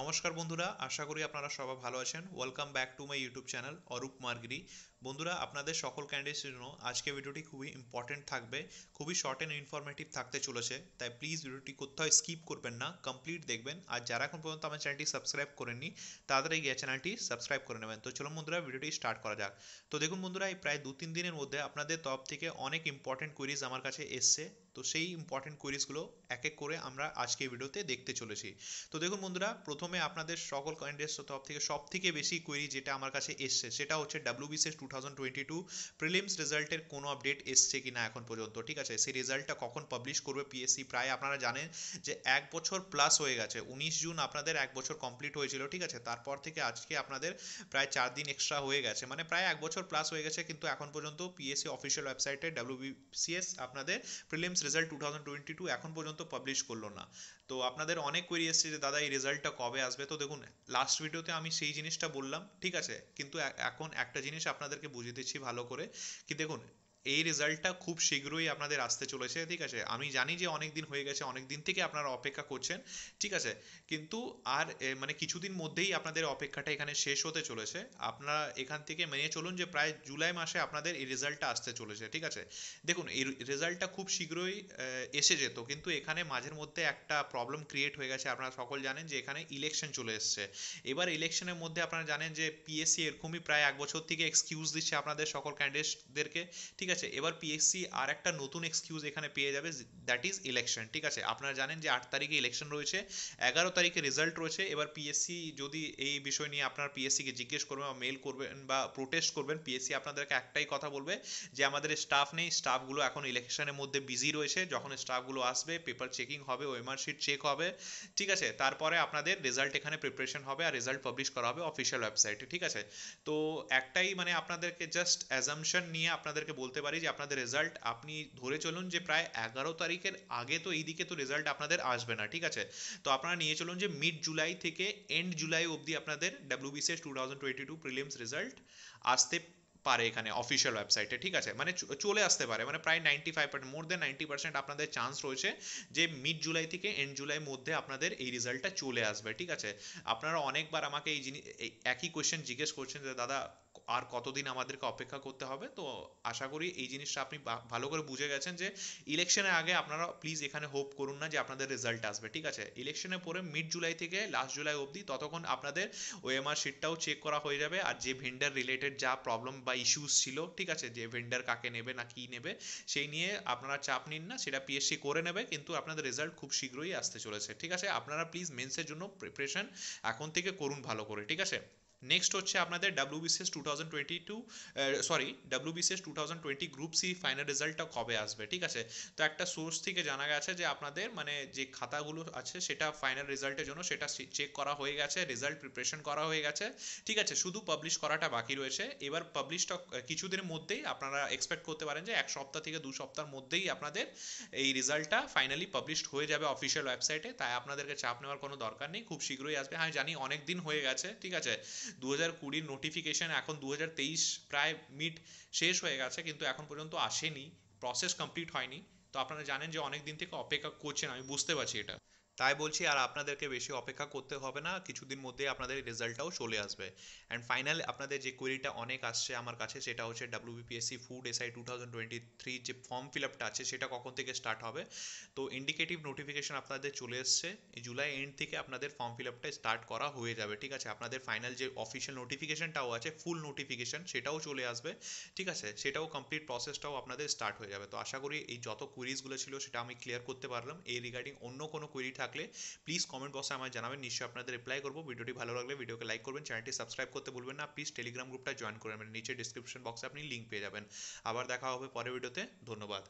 নমস্কার বন্ধুরা আশা করি আপনারা সবাই ভালো আছেন welcome back to my YouTube channel Arup Margiri বন্ধুরা আপনাদের সকল ক্যান্ডিডেটসের জন্য আজকে ভিডিওটি খুবই ইম্পর্টেন্ট থাকবে খুবই শর্ট অ্যান্ড ইনফরমেটিভ থাকতে চলেছে তাই প্লিজ ভিডিওটি কোথাও স্কিপ করবেন না কমপ্লিট দেখবেন আর যারা এখন পর্যন্ত আমার চ্যানেলটি সাবস্ক্রাইব করেননি তাদের এই চ্যানেলটি সাবস্ক্রাইব করে নেবেন তো চলুন বন্ধুরা ভিডিওটি স্টার্ট করা যাক তো দেখুন বন্ধুরা এই প্রায় দু তিন দিনের মধ্যে আপনাদের তরফ থেকে অনেক ইম্পর্টেন্ট কোয়েরিজ আমার কাছে এসছে তো সেই ইম্পর্টেন্ট কোয়েরিজগুলো এক এক করে আমরা আজকে ভিডিওতে দেখতে চলেছি তো দেখুন বন্ধুরা প্রথমে আপনাদের সকল ক্যান্ডিডেটস তরফ থেকে সব থেকে বেশি কোয়েরি যেটা আমার কাছে এসছে সেটা হচ্ছে WBCS two thousand twenty two prelims রেজাল্টের কোনো আপডেট এসছে কি না এখন পর্যন্ত ঠিক আছে সেই রেজাল্টটা কখন পাবলিশ করবে পিএসসি প্রায় আপনারা জানেন যে এক বছর প্লাস হয়ে গেছে উনিশ জুন আপনাদের এক বছর কমপ্লিট হয়েছিল ঠিক আছে তারপর থেকে আজকে আপনাদের প্রায় চার দিন এক্সট্রা হয়ে গেছে মানে প্রায় এক বছর প্লাস হয়ে গেছে কিন্তু এখন পর্যন্ত পিএসসি অফিসিয়াল ওয়েবসাইটে ডাব্লিউবিসিএস আপনাদের prelims result two thousand twenty two এখন পর্যন্ত পাবলিশ করলো না তো আপনাদের অনেক কোয়েরি এসছে যে দাদা এই রেজাল্টটা কবে আসবে তো দেখুন লাস্ট ভিডিওতে আমি সেই জিনিসটা বললাম ঠিক আছে কিন্তু এখন একটা জিনিস আপনাদের আপনাদেরকে বুঝিয়ে দিচ্ছি ভালো করে কি দেখুন এই রেজাল্টটা খুব শীঘ্রই আপনাদের আসতে চলেছে ঠিক আছে আমি জানি যে অনেক দিন হয়ে গেছে অনেক দিন থেকে আপনারা অপেক্ষা করছেন ঠিক আছে কিন্তু আর মানে কিছুদিন মধ্যেই আপনাদের অপেক্ষাটা এখানে শেষ হতে চলেছে আপনারা এখান থেকে মেনে চলুন যে প্রায় জুলাই মাসে আপনাদের এই রেজাল্টটা আসতে চলেছে ঠিক আছে দেখুন এই রেজাল্টটা খুব শীঘ্রই এসে যেত কিন্তু এখানে মাঝের মধ্যে একটা প্রবলেম ক্রিয়েট হয়ে গেছে আপনারা সকল জানেন যে এখানে ইলেকশন চলে এসছে এবার ইলেকশনের মধ্যে আপনারা জানেন যে পিএসসি এরকমই প্রায় এক বছর থেকে এক্সকিউজ দিচ্ছে আপনাদের সকল ক্যান্ডিডেটদেরকে ঠিক আছে আছে এবার পিএসসি আর একটা নতুন এক্সকিউজ এখানে পেয়ে যাবে দ্যাট ইজ ইলেকশন ঠিক আছে আপনারা জানেন যে আট তারিখে ইলেকশন রয়েছে এগারো তারিখে রেজাল্ট রয়েছে এবার পিএসসি যদি এই বিষয় নিয়ে আপনার পিএসসিকে জিজ্ঞেস করবেন বা মেল করবেন বা প্রোটেস্ট করবেন পিএসসি আপনাদেরকে একটাই কথা বলবে যে আমাদের স্টাফ নেই স্টাফগুলো এখন ইলেকশনের মধ্যে বিজি রয়েছে যখন স্টাফগুলো আসবে পেপার চেকিং হবে ওয়েমার শিট চেক হবে ঠিক আছে তারপরে আপনাদের রেজাল্ট এখানে প্রিপারেশন হবে আর রেজাল্ট পাবলিশ করা হবে অফিসিয়াল ওয়েবসাইটে ঠিক আছে তো একটাই মানে আপনাদেরকে জাস্ট অ্যাজামশন নিয়ে আপনাদেরকে বলতে পারি যে আপনাদের রেজাল্ট আপনি ধরে চলুন যে প্রায় এগারো তারিখের আগে তো এইদিকে তো রেজাল্ট আপনাদের আসবে না ঠিক আছে তো আপনারা নিয়ে চলুন যে মিড জুলাই থেকে এন্ড জুলাই অবধি আপনাদের WBCS two thousand twenty two prelims result আসতে পারে এখানে অফিসিয়াল ওয়েবসাইটে ঠিক আছে মানে চলে আসতে পারে মানে প্রায় ninety five percent more than ninety percent আপনাদের চান্স রয়েছে যে মিড জুলাই থেকে এন্ড জুলাই মধ্যে আপনাদের এই রেজাল্টটা চলে আসবে ঠিক আছে আপনারা অনেকবার আমাকে এই জিনিস একই কোয়েশ্চেন জিজ্ঞেস করছেন যে দাদা আর কতদিন আমাদেরকে অপেক্ষা করতে হবে তো আশা করি এই জিনিসটা আপনি ভালো করে বুঝে গেছেন যে ইলেকশনের আগে আপনারা প্লিজ এখানে হোপ করুন না যে আপনাদের রেজাল্ট আসবে ঠিক আছে ইলেকশনের পরে মিড জুলাই থেকে লাস্ট জুলাই অবধি ততক্ষণ আপনাদের ওএমআর শিটটাও চেক করা হয়ে যাবে আর যে ভেন্ডার রিলেটেড যা প্রবলেম বা ইস্যুস ছিল ঠিক আছে যে ভেন্ডার কাকে নেবে না কি নেবে সেই নিয়ে আপনারা চাপ নিন না সেটা পিএসসি করে নেবে কিন্তু আপনাদের রেজাল্ট খুব শীঘ্রই আসতে চলেছে ঠিক আছে আপনারা প্লিজ মেন্সের জন্য প্রিপারেশন এখন থেকে করুন ভালো করে ঠিক আছে নেক্সট হচ্ছে আপনাদের WBCS two thousand twenty two sorry WBCS two thousand twenty group C final রেজাল্টটা কবে আসবে ঠিক আছে তো একটা সোর্স থেকে জানা গেছে যে আপনাদের মানে যে খাতাগুলো আছে সেটা ফাইনাল রেজাল্টের জন্য সেটা চেক করা হয়ে গেছে রেজাল্ট প্রিপারেশন করা হয়ে গেছে ঠিক আছে শুধু পাবলিশ করাটা বাকি রয়েছে এবার পাবলিশটা কিছুদিনের মধ্যেই আপনারা এক্সপেক্ট করতে পারেন যে এক সপ্তাহ থেকে দু সপ্তাহের মধ্যেই আপনাদের এই রেজাল্টটা ফাইনালি পাবলিশড হয়ে যাবে অফিসিয়াল ওয়েবসাইটে তাই আপনাদেরকে চাপ নেওয়ার কোনো দরকার নেই খুব শীঘ্রই আসবে হ্যাঁ জানি অনেক দিন হয়ে গেছে ঠিক আছে দু হাজার কুড়ির নোটিফিকেশান এখন দু তেইশ প্রায় মিট শেষ হয়ে গেছে কিন্তু এখন পর্যন্ত আসেনি প্রসেস কমপ্লিট হয়নি তো আপনারা জানেন যে অনেক দিন থেকে অপেক্ষা করছেন আমি বুঝতে পারছি এটা তাই বলছি আর আপনাদেরকে বেশি অপেক্ষা করতে হবে না কিছুদিন মধ্যে আপনাদের রেজাল্টটাও চলে আসবে অ্যান্ড ফাইনাল আপনাদের যে কোয়েরিটা অনেক আসছে আমার কাছে সেটা হচ্ছে WBPSC food SI two thousand twenty three যে ফর্ম ফিল আপটা আছে সেটা কখন থেকে স্টার্ট হবে তো ইন্ডিকেটিভ নোটিফিকেশন আপনাদের চলে এসছে জুলাই এন্ড থেকে আপনাদের ফর্ম ফিল আপটা স্টার্ট করা হয়ে যাবে ঠিক আছে আপনাদের ফাইনাল যে অফিসিয়াল নোটিফিকেশনটাও আছে ফুল নোটিফিকেশন সেটাও চলে আসবে ঠিক আছে সেটাও কমপ্লিট প্রসেসটাও আপনাদের স্টার্ট হয়ে যাবে তো আশা করি এই যত কোয়েরিজগুলো ছিল সেটা আমি ক্লিয়ার করতে পারলাম এই রিগার্ডিং অন্য কোনো কোয়েরি থাকলে প্লিজ কমেন্ট বক্সে আমায় জানাবেন নিশ্চয়ই আপনাদের রিপ্লাই করবো ভিডিওটি ভালো লাগলে ভিডিওকে লাইক করবেন চ্যানেলটি সাবস্ক্রাইব করতে ভুলবেন না প্লিজ টেলিগ্রাম গ্রুপটা জয়েন করে নেবেন নিচে ডিসক্রিপশন বক্সে আপনি লিঙ্ক পেয়ে যাবেন আবার দেখা হবে পরের ভিডিওতে ধন্যবাদ